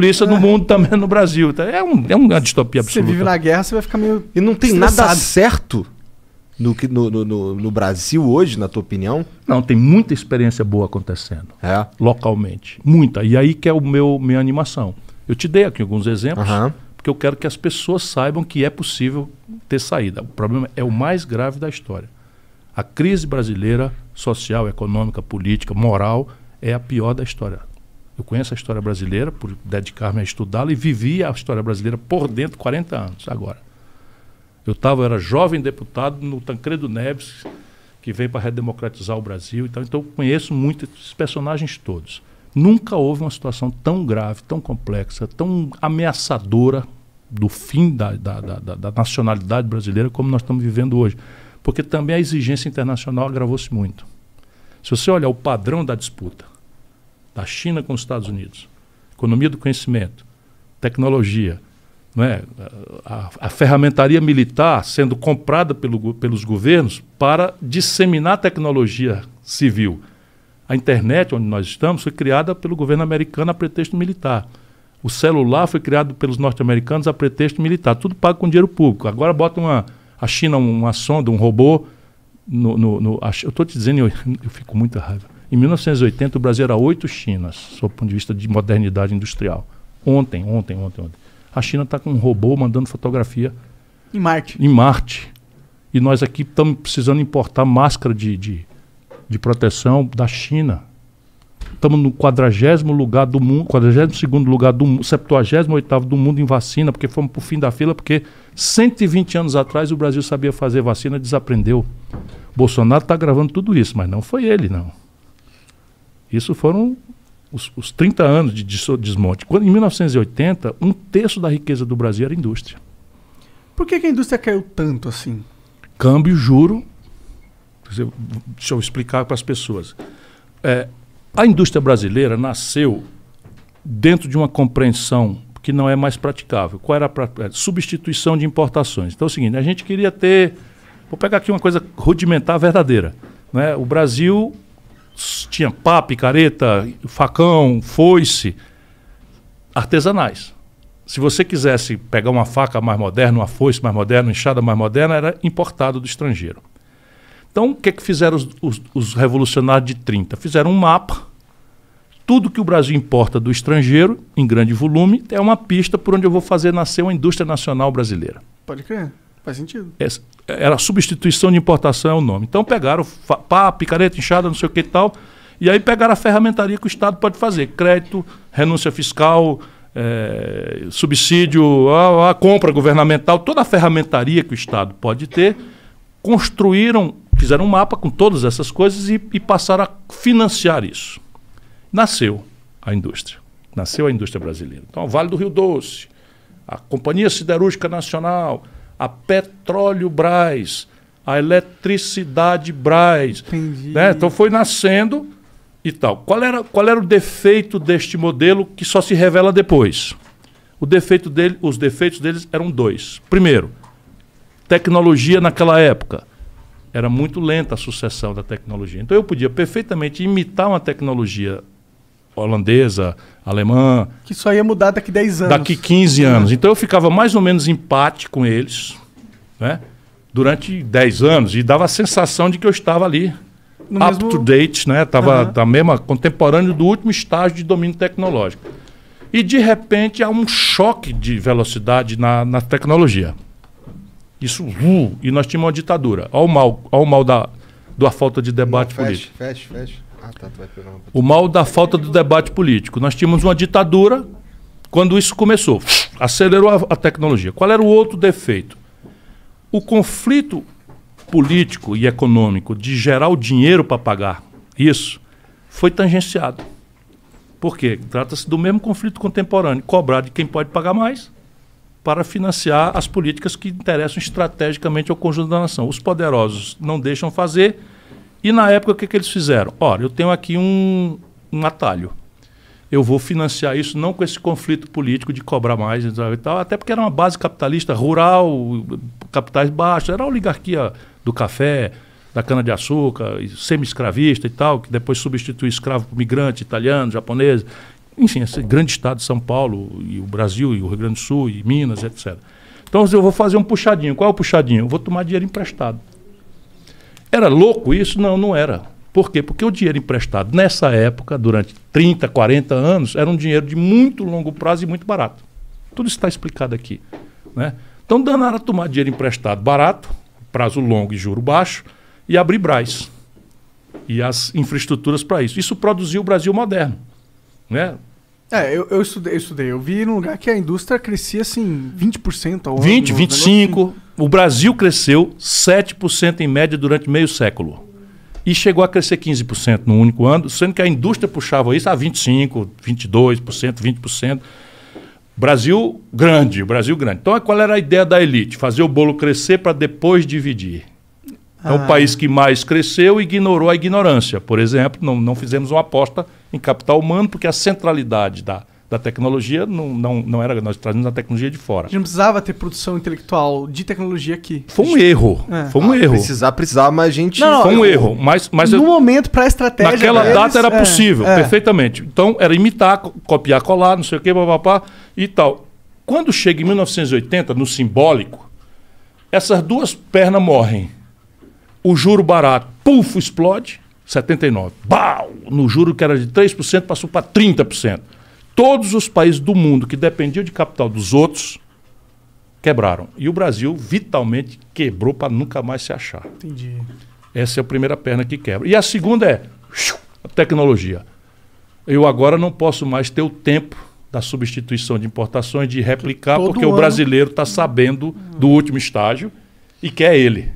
polícia no mundo também no Brasil. Tá? É, um, é uma distopia absoluta. Você vive na guerra, você vai ficar meio. E não tem estressado. nada certo no, no, no, no, Brasil hoje, na tua opinião? Não, tem muita experiência boa acontecendo. É. Localmente. Muita. E aí que é o meu minha animação. Eu te dei aqui alguns exemplos, uhum. porque eu quero que as pessoas saibam que é possível ter saída. O problema é o mais grave da história. A crise brasileira, social, econômica, política, moral, é a pior da história. Eu conheço a história brasileira por dedicar-me a estudá-la e vivi a história brasileira por dentro 40 anos agora. Eu estava, era jovem deputado no Tancredo Neves, que veio para redemocratizar o Brasil. Então, então eu conheço muito esses personagens todos. Nunca houve uma situação tão grave, tão complexa, tão ameaçadora do fim da, da, da, da nacionalidade brasileira como nós estamos vivendo hoje. Porque também a exigência internacional agravou-se muito. Se você olhar o padrão da disputa, da China com os Estados Unidos, economia do conhecimento, tecnologia, é? a, a ferramentaria militar sendo comprada pelo, pelos governos para disseminar tecnologia civil. A internet, onde nós estamos, foi criada pelo governo americano a pretexto militar. O celular foi criado pelos norte-americanos a pretexto militar, tudo pago com dinheiro público. Agora bota uma, a China uma sonda, um robô. No, no, no eu estou te dizendo, eu, eu fico com muita raiva em 1980, o Brasil era oito Chinas, sob o ponto de vista de modernidade industrial. Ontem, ontem, ontem, ontem. A China está com um robô mandando fotografia. Em Marte. Em Marte. E nós aqui estamos precisando importar máscara de, de, de proteção da China. Estamos no 40 lugar do mundo, 42 lugar do mundo, 78 do mundo em vacina, porque fomos para o fim da fila, porque 120 anos atrás o Brasil sabia fazer vacina e desaprendeu. Bolsonaro está gravando tudo isso, mas não foi ele, não. Isso foram os, os 30 anos de desmonte. Quando, em 1980, um terço da riqueza do Brasil era indústria. Por que, que a indústria caiu tanto assim? Câmbio, juro. Deixa eu explicar para as pessoas. É, a indústria brasileira nasceu dentro de uma compreensão que não é mais praticável. Qual era a é, substituição de importações? Então é o seguinte, a gente queria ter, vou pegar aqui uma coisa rudimentar verdadeira, né? O Brasil tinha pá, picareta, facão, foice, artesanais. Se você quisesse pegar uma faca mais moderna, uma foice mais moderna, uma enxada mais moderna, era importado do estrangeiro. Então, o que, é que fizeram os, os, os, revolucionários de 30? Fizeram um mapa. Tudo que o Brasil importa do estrangeiro, em grande volume, é uma pista por onde eu vou fazer nascer uma indústria nacional brasileira. Pode crer. Faz sentido. Essa, era substituição de importação é o nome. Então pegaram pá, picareta, inchada, não sei o que e tal. E aí pegaram a ferramentaria que o Estado pode fazer: crédito, renúncia fiscal, é, subsídio, a, a, compra governamental, toda a ferramentaria que o Estado pode ter. Construíram, fizeram um mapa com todas essas coisas e, e passaram a financiar isso. Nasceu a indústria. Nasceu a indústria brasileira. Então, o Vale do Rio Doce, a Companhia Siderúrgica Nacional, a Petróleo Brás, a Eletricidade Brás. Entendi. Né? Então foi nascendo e tal. Qual era, qual era o defeito deste modelo que só se revela depois? O defeito dele, os defeitos deles eram dois. Primeiro, tecnologia naquela época era muito lenta a sucessão da tecnologia. Então eu podia perfeitamente imitar uma tecnologia holandesa, alemã. Que aí ia mudar daqui 10 anos. Daqui 15 anos. Então eu ficava mais ou menos em empate com eles, né? Durante 10 anos e dava a sensação de que eu estava ali no up mesmo... to date, né? Tava uhum. da mesma contemporâneo do último estágio de domínio tecnológico. E de repente há um choque de velocidade na, na tecnologia. Isso, uh, e nós tínhamos uma ditadura. Olha o mal, olha o mal da, da falta de debate Não, fecha, político. Fecha, fecha. Ah, tá, o mal da falta do debate político. Nós tínhamos uma ditadura quando isso começou. Acelerou a, a tecnologia. Qual era o outro defeito? O conflito político e econômico de gerar o dinheiro para pagar isso foi tangenciado. Por quê? Trata-se do mesmo conflito contemporâneo, cobrar de quem pode pagar mais para financiar as políticas que interessam estrategicamente ao conjunto da nação. Os poderosos não deixam fazer, e na época, o que, que eles fizeram? Olha, eu tenho aqui um, um atalho. Eu vou financiar isso não com esse conflito político de cobrar mais e tal, até porque era uma base capitalista rural, capitais baixos, era a oligarquia do café, da cana-de-açúcar, semi-escravista e tal, que depois substitui escravo por migrante, italiano, japonês, enfim, esse grande estado de São Paulo, e o Brasil, e o Rio Grande do Sul, e Minas, etc. Então eu vou fazer um puxadinho. Qual é o puxadinho? Eu vou tomar dinheiro emprestado. Era louco isso? Não, não era. Por quê? Porque o dinheiro emprestado nessa época, durante 30, 40 anos, era um dinheiro de muito longo prazo e muito barato. Tudo está explicado aqui. Né? Então, danara tomar dinheiro emprestado barato, prazo longo e juro baixo, e abrir Braz. E as infraestruturas para isso. Isso produziu o Brasil moderno. Né? É, eu, eu, estudei, eu estudei. Eu vi num lugar que a indústria crescia assim 20% ao ano. 20, 25%. Assim o Brasil cresceu 7% em média durante meio século. E chegou a crescer 15% num único ano, sendo que a indústria puxava isso a 25%, 22%, 20%. Brasil grande, Brasil grande. Então, qual era a ideia da elite? Fazer o bolo crescer para depois dividir. É o ah. país que mais cresceu e ignorou a ignorância. Por exemplo, não, não fizemos uma aposta em capital humano, porque a centralidade da, da tecnologia não, não, não era. Nós trazemos a tecnologia de fora. A gente não precisava ter produção intelectual de tecnologia aqui. Foi um erro. É. Foi um ah, erro. Precisar, precisar, mas a gente. Não, não, foi um eu, erro. Mas, mas no eu, momento, para a estratégia. Naquela deles, data era é, possível, é, é. perfeitamente. Então, era imitar, copiar, colar, não sei o quê, papapá e tal. Quando chega em 1980, no simbólico, essas duas pernas morrem. O juro barato, puf, explode, 79. Bau! No juro que era de 3%, passou para 30% todos os países do mundo que dependiam de capital dos outros quebraram. E o Brasil vitalmente quebrou para nunca mais se achar. Entendi. Essa é a primeira perna que quebra. E a segunda é a tecnologia. Eu agora não posso mais ter o tempo da substituição de importações de replicar, Todo porque ano. o brasileiro está sabendo do último estágio e quer ele.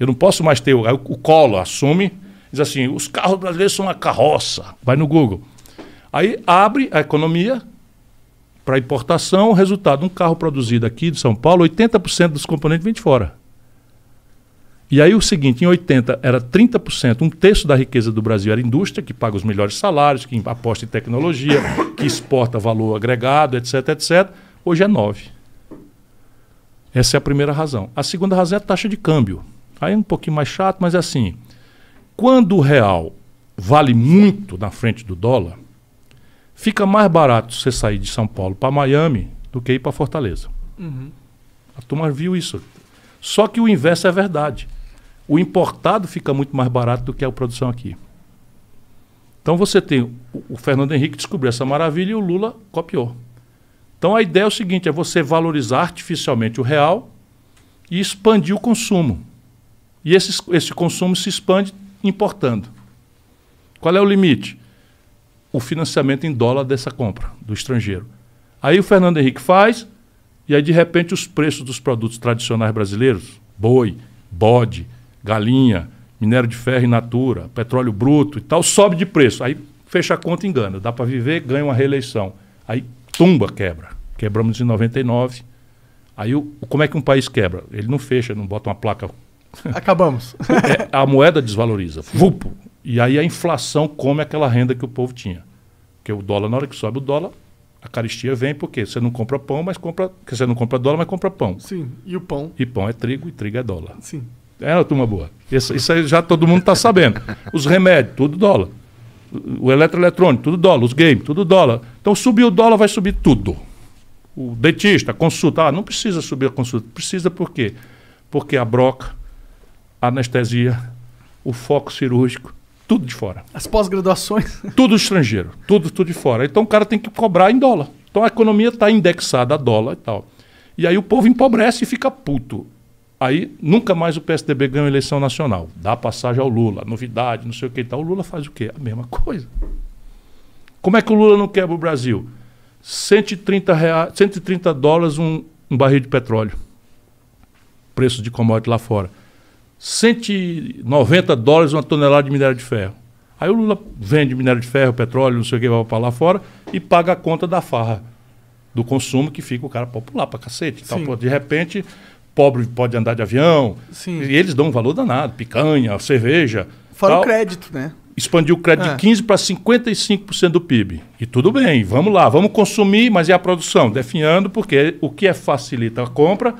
Eu não posso mais ter. O, o Collor assume, diz assim: os carros brasileiros são uma carroça. Vai no Google. Aí abre a economia para importação, resultado, um carro produzido aqui de São Paulo, 80% dos componentes vem de fora. E aí o seguinte, em 80 era 30%, um terço da riqueza do Brasil era indústria, que paga os melhores salários, que aposta em tecnologia, que exporta valor agregado, etc, etc. Hoje é 9. Essa é a primeira razão. A segunda razão é a taxa de câmbio. Aí é um pouquinho mais chato, mas é assim, quando o real vale muito na frente do dólar, Fica mais barato você sair de São Paulo para Miami do que ir para Fortaleza. Uhum. A turma viu isso. Só que o inverso é verdade. O importado fica muito mais barato do que a produção aqui. Então você tem o, o Fernando Henrique descobriu essa maravilha e o Lula copiou. Então a ideia é o seguinte: é você valorizar artificialmente o real e expandir o consumo. E esse, esse consumo se expande importando. Qual é o limite? o financiamento em dólar dessa compra do estrangeiro. Aí o Fernando Henrique faz, e aí de repente os preços dos produtos tradicionais brasileiros, boi, bode, galinha, minério de ferro in natura, petróleo bruto e tal, sobe de preço. Aí fecha a conta e engana. Dá para viver, ganha uma reeleição. Aí tumba, quebra. Quebramos em 99. Aí o, como é que um país quebra? Ele não fecha, não bota uma placa. Acabamos. é, a moeda desvaloriza. Vupo. E aí a inflação come aquela renda que o povo tinha. Porque o dólar, na hora que sobe o dólar, a caristia vem porque você não compra pão, mas compra. Você não compra dólar, mas compra pão. Sim. E o pão? E pão é trigo e trigo é dólar. Sim. É uma turma boa. Isso, isso aí já todo mundo está sabendo. Os remédios, tudo dólar. O eletroeletrônico, tudo dólar. Os games, tudo dólar. Então subir o dólar vai subir tudo. O dentista, consulta. Ah, não precisa subir a consulta. Precisa por quê? Porque a broca, a anestesia, o foco cirúrgico, tudo de fora. As pós-graduações? Tudo estrangeiro. Tudo, tudo de fora. Então o cara tem que cobrar em dólar. Então a economia está indexada a dólar e tal. E aí o povo empobrece e fica puto. Aí nunca mais o PSDB ganha eleição nacional. Dá passagem ao Lula, novidade, não sei o que e tal. O Lula faz o quê? A mesma coisa. Como é que o Lula não quebra o Brasil? 130, reais, 130 dólares um, um barril de petróleo. Preço de commodity lá fora. 190 dólares uma tonelada de minério de ferro. Aí o Lula vende minério de ferro, petróleo, não sei o que, vai para lá fora e paga a conta da farra, do consumo que fica o cara popular para cacete. então Pô, de repente, pobre pode andar de avião. Sim. E eles dão um valor danado, picanha, cerveja. Fora tal. o crédito, né? Expandiu o crédito é. de 15% para 55% do PIB. E tudo bem, vamos lá, vamos consumir, mas e a produção? Definhando, porque o que é facilita a compra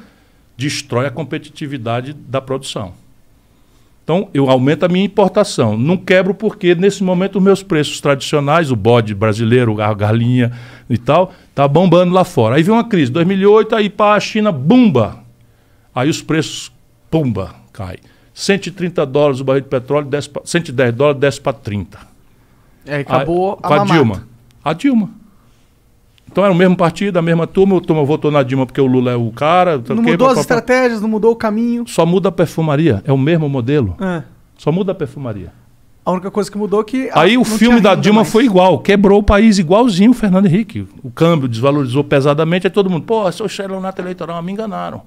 destrói a competitividade da produção. Então, eu aumento a minha importação. Não quebro porque, nesse momento, os meus preços tradicionais, o bode brasileiro, a galinha e tal, tá bombando lá fora. Aí vem uma crise, 2008, aí para a China bumba, Aí os preços, pumba, cai. 130 dólares o barril de petróleo, pra, 110 dólares, desce para 30. É, acabou aí, a, a Dilma. A Dilma. Então era o mesmo partido, a mesma turma, o turma votou na Dilma porque o Lula é o cara. Não mudou as estratégias, não mudou o caminho. Só muda a perfumaria, é o mesmo modelo. É. Só muda a perfumaria. A única coisa que mudou é que. Aí o filme da Dilma mais. foi igual, quebrou o país igualzinho o Fernando Henrique. O câmbio desvalorizou pesadamente, aí todo mundo, pô, seu estelionato eleitoral, me enganaram.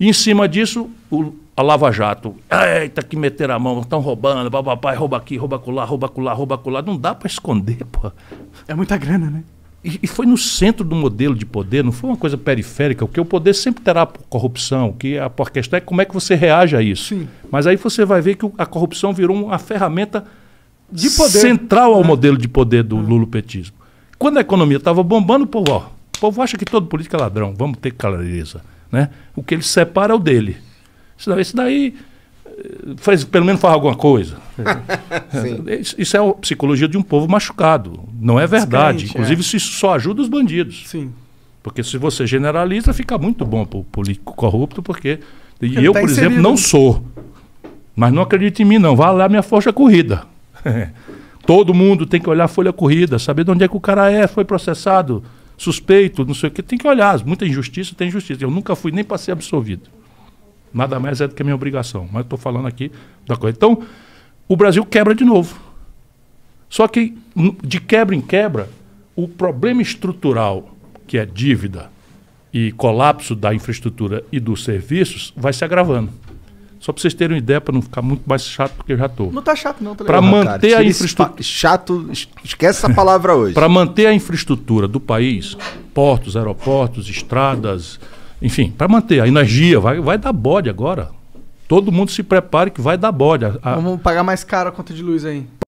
E em cima disso, o, a Lava Jato. Eita, que meter a mão, estão roubando, papai, rouba aqui, rouba colar, rouba colar, rouba colar. Não dá para esconder, pô. É muita grana, né? E, e, foi no centro do modelo de poder, não foi uma coisa periférica, porque o poder sempre terá corrupção, que a questão é como é que você reage a isso. Sim. Mas aí você vai ver que a corrupção virou uma ferramenta de poder. central ao é. modelo de poder do é. lulopetismo. Quando a economia estava bombando, o povo, ó, o povo acha que todo político é ladrão, vamos ter clareza. Né? O que ele separa é o dele. Esse daí, esse daí faz pelo menos faz alguma coisa. isso é a psicologia de um povo machucado. Não é verdade. Descrente, é. Inclusive, é. isso só ajuda os bandidos. Sim. Porque se você generaliza, fica muito bom para o político corrupto, porque. E Ele eu, tá por exemplo, não sou. Mas não acredite em mim, não. Vá lá minha folha é corrida. Todo mundo tem que olhar a folha corrida, saber de onde é que o cara é, foi processado, suspeito, não sei o que. Tem que olhar. Muita injustiça, tem injustiça. Eu nunca fui nem para ser absolvido. Nada mais é do que a minha obrigação. Mas estou falando aqui da coisa. Então, o Brasil quebra de novo. Só que, hum, de quebra em quebra, o problema estrutural, que é dívida e colapso da infraestrutura e dos serviços, vai se agravando. Só para vocês terem uma ideia, para não ficar muito mais chato do que eu já estou. Não está chato, não, tá Para manter cara, a infraestrutura. Chato, esquece essa palavra hoje. para manter a infraestrutura do país, portos, aeroportos, estradas, enfim, para manter a energia, vai, vai dar bode agora. Todo mundo se prepare que vai dar bode. A, a... Vamos pagar mais caro a conta de luz aí.